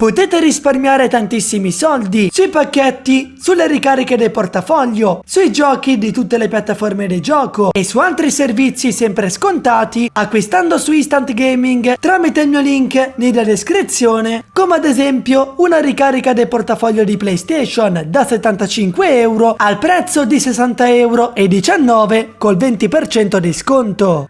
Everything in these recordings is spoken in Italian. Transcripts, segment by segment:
Potete risparmiare tantissimi soldi sui pacchetti, sulle ricariche del portafoglio, sui giochi di tutte le piattaforme di gioco e su altri servizi sempre scontati acquistando su Instant Gaming tramite il mio link nella descrizione, come ad esempio una ricarica del portafoglio di PlayStation da 75 euro al prezzo di 60 euro e 19 col 20% di sconto.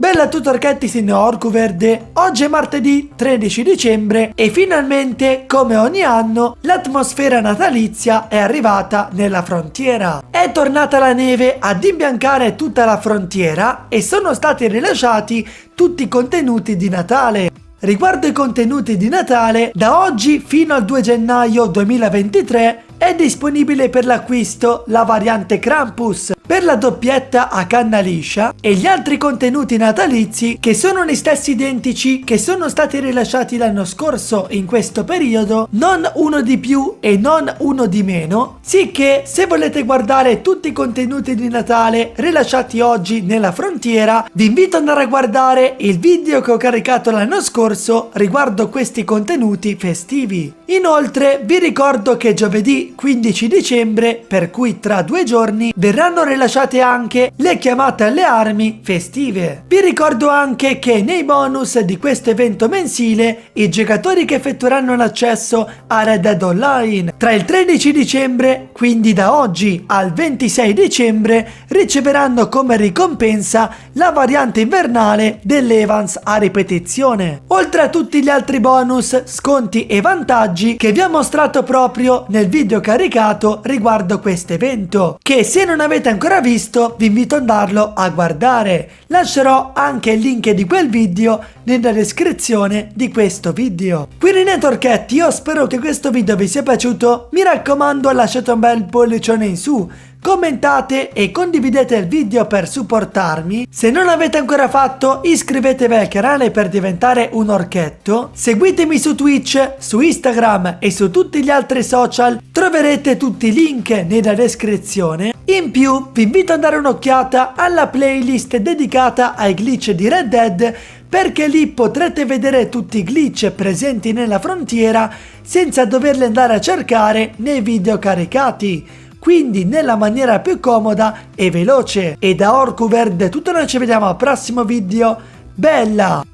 Bella a tutti Archetti in Verde, oggi è martedì 13 dicembre e finalmente, come ogni anno, l'atmosfera natalizia è arrivata nella frontiera. È tornata la neve ad imbiancare tutta la frontiera e sono stati rilasciati tutti i contenuti di Natale. Riguardo i contenuti di Natale, da oggi fino al 2 gennaio 2023 è disponibile per l'acquisto la variante Krampus per la doppietta a canna liscia e gli altri contenuti natalizi che sono gli stessi identici che sono stati rilasciati l'anno scorso in questo periodo, non uno di più e non uno di meno, sicché se volete guardare tutti i contenuti di Natale rilasciati oggi nella frontiera, vi invito ad andare a guardare il video che ho caricato l'anno scorso riguardo questi contenuti festivi. Inoltre vi ricordo che giovedì 15 dicembre, per cui tra due giorni verranno rilasciate anche le chiamate alle armi festive. Vi ricordo anche che nei bonus di questo evento mensile i giocatori che effettueranno l'accesso a Red Dead Online tra il 13 dicembre, quindi da oggi al 26 dicembre, riceveranno come ricompensa la variante invernale dell'Evans a ripetizione. Oltre a tutti gli altri bonus, sconti e vantaggi che vi ho mostrato proprio nel video video caricato riguardo questo evento, che se non avete ancora visto vi invito ad andarlo a guardare. Lascerò anche il link di quel video nella descrizione di questo video. Quindi Networketti io spero che questo video vi sia piaciuto, mi raccomando lasciate un bel pollicione in su, Commentate e condividete il video per supportarmi. Se non l'avete ancora fatto iscrivetevi al canale per diventare un orchetto. Seguitemi su Twitch, su Instagram e su tutti gli altri social. Troverete tutti i link nella descrizione. In più vi invito a dare un'occhiata alla playlist dedicata ai glitch di Red Dead perché lì potrete vedere tutti i glitch presenti nella frontiera senza doverli andare a cercare nei video caricati quindi nella maniera più comoda e veloce. E da Orcu Verde è tutto, noi ci vediamo al prossimo video. Bella!